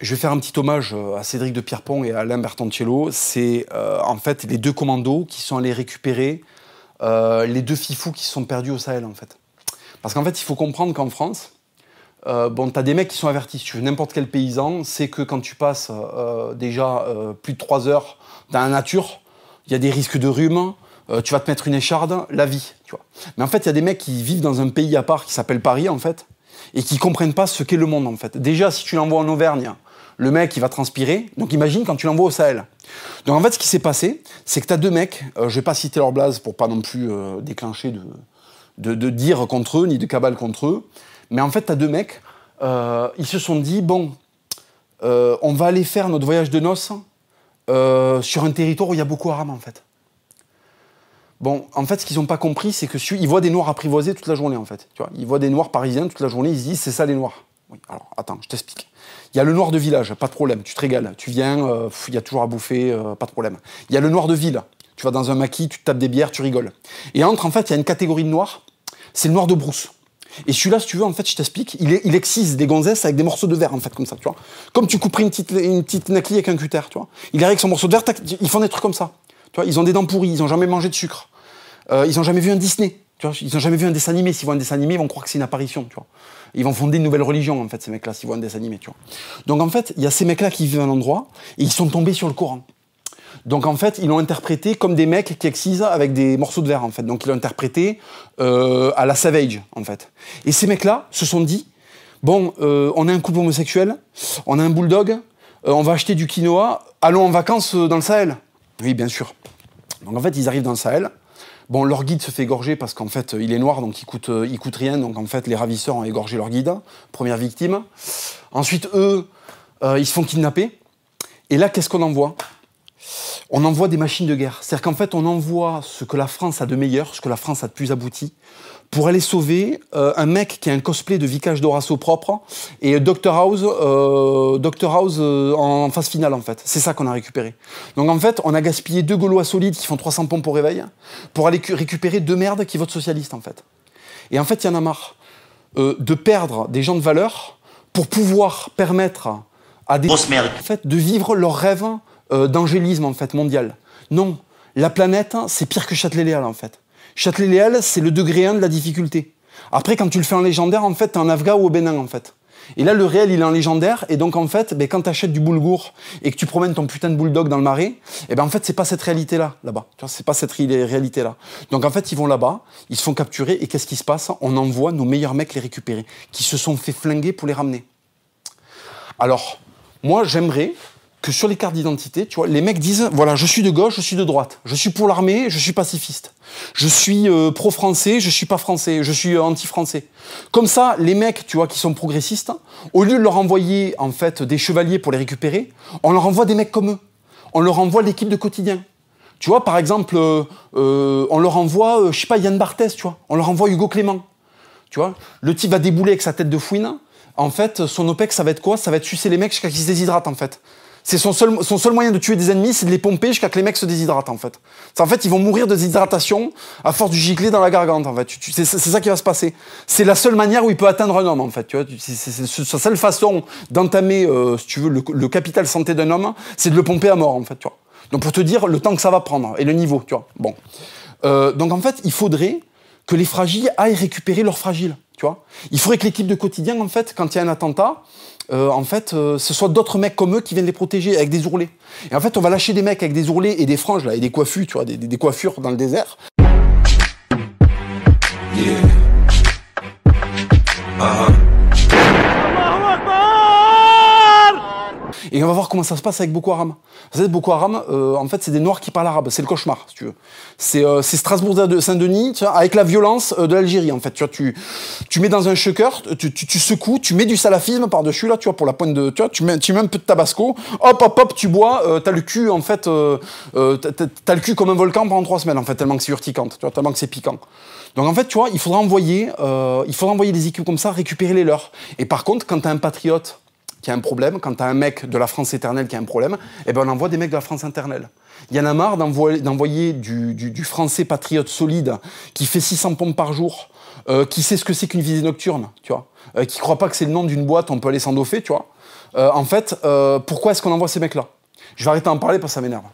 Je vais faire un petit hommage euh, à Cédric de Pierrepont et à Alain Bertantiello. C'est euh, en fait les deux commandos qui sont allés récupérer euh, les deux fifous qui sont perdus au Sahel en fait. Parce qu'en fait, il faut comprendre qu'en France, bon, t'as des mecs qui sont avertis. tu veux n'importe quel paysan, c'est que quand tu passes déjà plus de trois heures dans la nature, il y a des risques de rhume, tu vas te mettre une écharde, la vie, tu vois. Mais en fait, il y a des mecs qui vivent dans un pays à part qui s'appelle Paris, en fait, et qui comprennent pas ce qu'est le monde, en fait. Déjà, si tu l'envoies en Auvergne, le mec il va transpirer. Donc imagine quand tu l'envoies au Sahel. Donc en fait, ce qui s'est passé, c'est que tu as deux mecs, euh, je vais pas citer leur blase pour pas non plus euh, déclencher de, de, dire contre eux, ni de cabale contre eux, mais en fait, tu as deux mecs, euh, ils se sont dit, bon, on va aller faire notre voyage de noces sur un territoire où il y a beaucoup d'arabes, en fait. Bon, en fait, ce qu'ils n'ont pas compris, c'est que ils voient des noirs apprivoisés toute la journée, en fait. Tu vois, ils voient des noirs parisiens toute la journée, ils se disent, c'est ça les noirs alors attends, je t'explique. Il y a le noir de village, pas de problème, tu te régales. Tu viens, euh, il y a toujours à bouffer, euh, pas de problème. Il y a le noir de ville, tu vas dans un maquis, tu te tapes des bières, tu rigoles. Et entre, en fait, il y a une catégorie de noir, c'est le noir de brousse. Et celui-là, si tu veux, en fait, je t'explique, il, excise des gonzesses avec des morceaux de verre, en fait, comme ça, tu vois. Comme tu couperais une petite, une petite avec un cutter, tu vois. Il arrive avec son morceau de verre, ils font des trucs comme ça. Tu vois, ils ont des dents pourries, ils n'ont jamais mangé de sucre. Euh, ils n'ont jamais vu un Disney ils n'ont jamais vu un dessin animé. S'ils voient un dessin animé, ils vont croire que c'est une apparition, Ils vont fonder une nouvelle religion, en fait, ces mecs-là, s'ils voient un dessin animé, tu vois. Donc, en fait, il y a ces mecs-là qui vivent à un endroit et ils sont tombés sur le courant. Donc, en fait, ils l'ont interprété comme des mecs qui excisent avec des morceaux de verre, en fait. Donc, ils l'ont interprété euh, à la savage, en fait. Et ces mecs-là se sont dit, bon, euh, on a un couple homosexuel, on a un bulldog, euh, on va acheter du quinoa, allons en vacances dans le Sahel. Oui, bien sûr. Donc, en fait, ils arrivent dans le Sahel, Bon, leur guide se fait égorger parce qu'en fait, il est noir, donc il coûte, euh, il coûte rien. Donc en fait, les ravisseurs ont égorgé leur guide, première victime. Ensuite, eux, euh, ils se font kidnapper. Et là, qu'est-ce qu'on envoie on envoie des machines de guerre. C'est-à-dire qu'en fait, on envoie ce que la France a de meilleur, ce que la France a de plus abouti, pour aller sauver euh, un mec qui a un cosplay de Vicage d'Orasso propre et dr House, euh, Doctor House euh, en phase finale, en fait. C'est ça qu'on a récupéré. Donc, en fait, on a gaspillé deux Gaulois solides qui font 300 pompes pour réveil pour aller récupérer deux merdes qui votent socialiste, en fait. Et en fait, il y en a marre euh, de perdre des gens de valeur pour pouvoir permettre fait, de vivre leur rêve euh, d'angélisme, en fait, mondial. Non, la planète, c'est pire que Châtelet-Léal, en fait. Châtelet-Léal, c'est le degré 1 de la difficulté. Après, quand tu le fais en légendaire, en fait, t'es en Afghan ou au Bénin, en fait. Et là, le réel, il est en légendaire. Et donc, en fait, ben, quand t'achètes du boulgour et que tu promènes ton putain de bulldog dans le marais, et eh ben, en fait, c'est pas cette réalité-là, là-bas. Tu vois, c'est pas cette réalité-là. Donc, en fait, ils vont là-bas, ils se font capturer. Et qu'est-ce qui se passe On envoie nos meilleurs mecs les récupérer, qui se sont fait flinguer pour les ramener. Alors, moi, j'aimerais que sur les cartes d'identité, tu vois, les mecs disent voilà, je suis de gauche, je suis de droite, je suis pour l'armée, je suis pacifiste, je suis euh, pro-français, je suis pas français, je suis euh, anti-français. Comme ça, les mecs, tu vois, qui sont progressistes, hein, au lieu de leur envoyer en fait des chevaliers pour les récupérer, on leur envoie des mecs comme eux. On leur envoie l'équipe de quotidien. Tu vois, par exemple, euh, on leur envoie, je sais pas, Yann Barthès, tu vois, on leur envoie Hugo Clément. Tu vois, le type va débouler avec sa tête de fouine en fait, son OPEC, ça va être quoi Ça va être sucer les mecs jusqu'à qu'ils se déshydratent, en fait. C'est son seul, son seul moyen de tuer des ennemis, c'est de les pomper jusqu'à que les mecs se déshydratent, en fait. En fait, ils vont mourir de déshydratation à force du gicler dans la gargante, en fait. C'est ça qui va se passer. C'est la seule manière où il peut atteindre un homme, en fait. C'est sa seule façon d'entamer, euh, si tu veux, le, le capital santé d'un homme, c'est de le pomper à mort, en fait, tu vois. Donc, pour te dire le temps que ça va prendre et le niveau, tu vois. Bon. Euh, donc, en fait, il faudrait que les fragiles aillent récupérer leurs fragiles. Tu vois Il faudrait que l'équipe de quotidien, en fait, quand il y a un attentat, euh, en fait, euh, ce soit d'autres mecs comme eux qui viennent les protéger avec des ourlets. Et en fait, on va lâcher des mecs avec des ourlets et des franges là, et des coiffures, tu vois, des coiffures dans le désert. on va voir comment ça se passe avec Boko Haram. Vous savez, Boko Haram, euh, en fait, c'est des Noirs qui parlent arabe. C'est le cauchemar, si tu veux. C'est euh, Strasbourg de Saint-Denis, avec la violence euh, de l'Algérie, en fait. Tu vois, tu, tu mets dans un shaker, tu, tu, secoues, tu mets du salafisme par-dessus, là, tu vois, pour la pointe de... Tu vois, tu mets, tu mets un peu de tabasco, hop, hop, hop, tu bois, t'as le cul, en fait, t'as le cul comme un volcan pendant trois semaines, en fait, tellement que c'est urticante, tu vois, tellement que c'est piquant. Donc en fait, tu vois, il faudra envoyer, il faudra envoyer des équipes comme ça récupérer les leurs. Et par contre, quand t'as un patriote qui a un problème, quand tu as un mec de la France éternelle qui a un problème, eh ben on envoie des mecs de la France éternelle. Il y en a marre d'envoyer du, français patriote solide qui fait 600 pompes par jour, euh, qui sait ce que c'est qu'une visée nocturne, tu vois, euh, qui croit pas que c'est le nom d'une boîte, on peut aller s'endoffer, tu vois. Euh, en fait, pourquoi est-ce qu'on envoie ces mecs-là Je vais arrêter d'en parler parce que ça m'énerve.